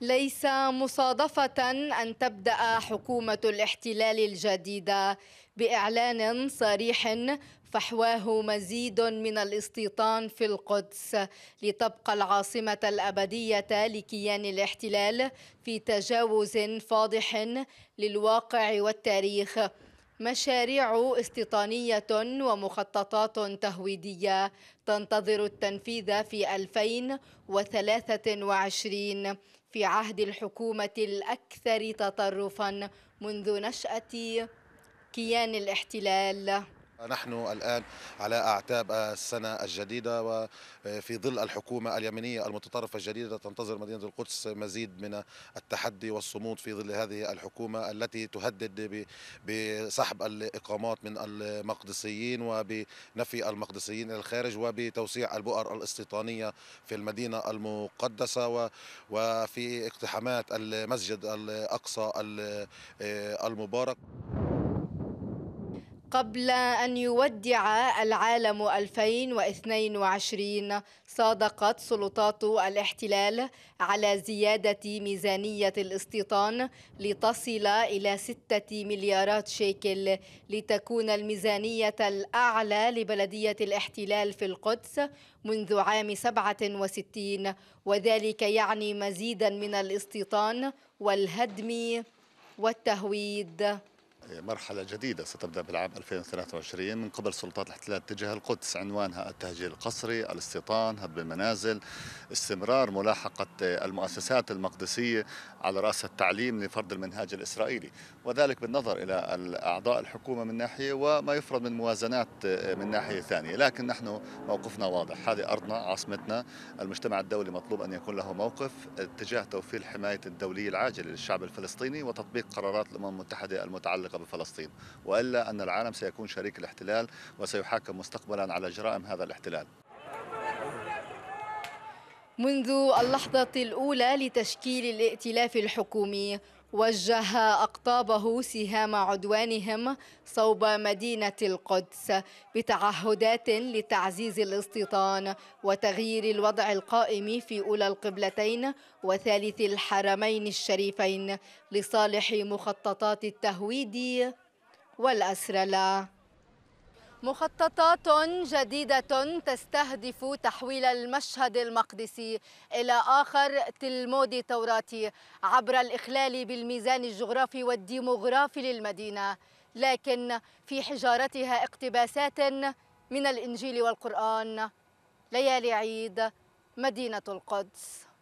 ليس مصادفة أن تبدأ حكومة الاحتلال الجديدة بإعلان صريح فحواه مزيد من الاستيطان في القدس لتبقى العاصمة الأبدية لكيان الاحتلال في تجاوز فاضح للواقع والتاريخ مشاريع استيطانية ومخططات تهويدية تنتظر التنفيذ في 2023 في عهد الحكومة الأكثر تطرفا منذ نشأة كيان الاحتلال نحن الآن على أعتاب السنة الجديدة وفي ظل الحكومة اليمنية المتطرفة الجديدة تنتظر مدينة القدس مزيد من التحدي والصمود في ظل هذه الحكومة التي تهدد بسحب الإقامات من المقدسيين وبنفي المقدسيين إلى الخارج وبتوسيع البؤر الاستيطانية في المدينة المقدسة وفي اقتحامات المسجد الأقصى المبارك قبل أن يودع العالم 2022 صادقت سلطات الاحتلال على زيادة ميزانية الاستيطان لتصل إلى 6 مليارات شيكل لتكون الميزانية الأعلى لبلدية الاحتلال في القدس منذ عام 67 وذلك يعني مزيدا من الاستيطان والهدم والتهويد مرحلة جديدة ستبدأ بالعام 2023 من قبل سلطات الاحتلال تجاه القدس عنوانها التهجير القسري، الاستيطان، هدم المنازل، استمرار ملاحقة المؤسسات المقدسية على رأس التعليم لفرض المنهاج الإسرائيلي وذلك بالنظر إلى أعضاء الحكومة من ناحية وما يفرض من موازنات من ناحية ثانية لكن نحن موقفنا واضح هذه أرضنا عاصمتنا المجتمع الدولي مطلوب أن يكون له موقف تجاه توفير الحماية الدولية العاجلة للشعب الفلسطيني وتطبيق قرارات الأمم المتحدة المتعلقة العلاقة بفلسطين وإلا أن العالم سيكون شريك الاحتلال وسيحاكم مستقبلا على جرائم هذا الاحتلال منذ اللحظة الأولى لتشكيل الائتلاف الحكومي وجه أقطابه سهام عدوانهم صوب مدينة القدس بتعهدات لتعزيز الاستيطان وتغيير الوضع القائم في أولى القبلتين وثالث الحرمين الشريفين لصالح مخططات التهويد والأسرلة مخططات جديدة تستهدف تحويل المشهد المقدسي إلى آخر تلمود توراتي عبر الإخلال بالميزان الجغرافي والديموغرافي للمدينة لكن في حجارتها اقتباسات من الإنجيل والقرآن ليالي عيد مدينة القدس